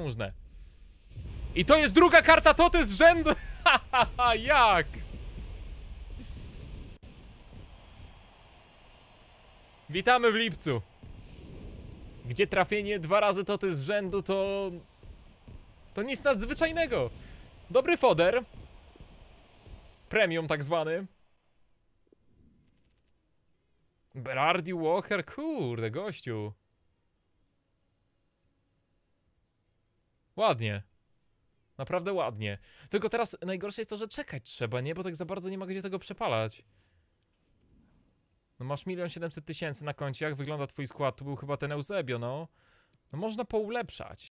potężne. I to jest druga karta Toty z rzędu! Hahaha, jak? Witamy w lipcu. Gdzie trafienie dwa razy Toty z rzędu to... To nic nadzwyczajnego. Dobry foder. Premium tak zwany. Berardi Walker, kurde gościu. Ładnie. Naprawdę ładnie. Tylko teraz najgorsze jest to, że czekać trzeba, nie? Bo tak za bardzo nie ma gdzie tego przepalać. No masz milion siedemset tysięcy na koncie, jak wygląda twój skład? Tu był chyba ten Eusebio, no. No można poulepszać.